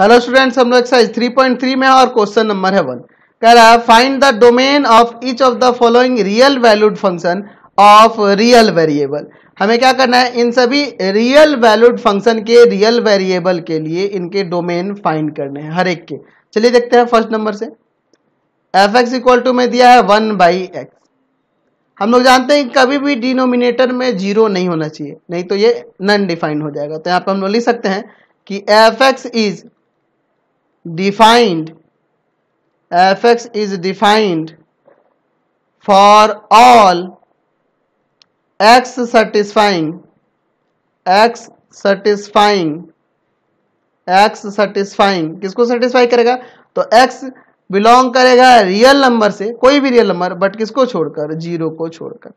hello students हम लोग exercise 3.3 में और क्वेश्चन नंबर है वन कह रहा है find the domain of each of the following real valued function of real variable हमें क्या करना है इन सभी रियल वैल्यूड फंक्शन के रियल वेरिएबल के लिए इनके डोमेन फाइंड करने हैं हर एक के चलिए देखते हैं फर्स्ट नंबर से एफ एक्स इक्वल टू में दिया है वन बाई एक्स हम लोग जानते हैं कभी भी डिनोमिनेटर में जीरो नहीं होना चाहिए नहीं तो ये नन डिफाइंड हो जाएगा तो यहाँ पर हम लोग लिख सकते हैं कि f x is defined f x is defined for all x satisfying x satisfying x satisfying किसको satisfy करेगा तो x बिलोंग करेगा रियल नंबर से कोई भी रियल नंबर बट किसको छोड़कर जीरो को छोड़कर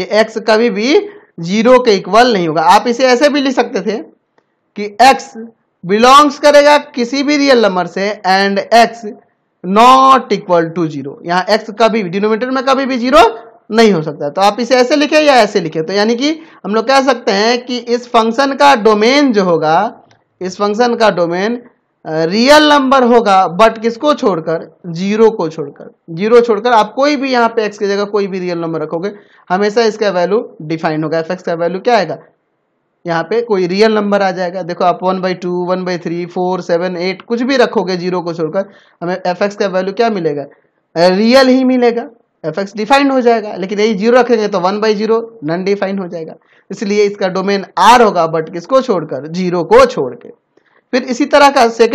ये x कभी भी जीरो के इक्वल नहीं होगा आप इसे ऐसे भी लिख सकते थे कि x बिलोंग्स करेगा किसी भी रियल नंबर से and x not equal to zero यहाँ एक्स कभी भी डिनोमीटर में कभी भी जीरो नहीं हो सकता तो आप इसे ऐसे लिखे या ऐसे लिखे तो यानी कि हम लोग कह सकते हैं कि इस फंक्शन का डोमेन जो होगा इस फंक्शन का डोमेन रियल नंबर होगा बट किसको छोड़कर जीरो को छोड़कर जीरो छोड़कर आप कोई भी यहाँ पे एक्स की जगह कोई भी रियल नंबर रखोगे हमेशा इसका वैल्यू डिफाइन होगा एफ एक्स का वैल्यू क्या आएगा यहाँ पे कोई रियल नंबर आ जाएगा देखो आप one by two one by three four seven eight कुछ भी रखोगे जीरो को छोड़कर हमें एफ एक्स का वैल्यू क्या मिलेगा रियल ही मिलेगा एफ एक्स डिफाइंड हो जाएगा लेकिन यही जीरो रखेंगे तो one by zero non defined हो जाएगा इसलिए इसका डोमेन आर होगा बट किसको छोड़कर जीरो को छोड़ के फिर इसी तरह का सेकेंड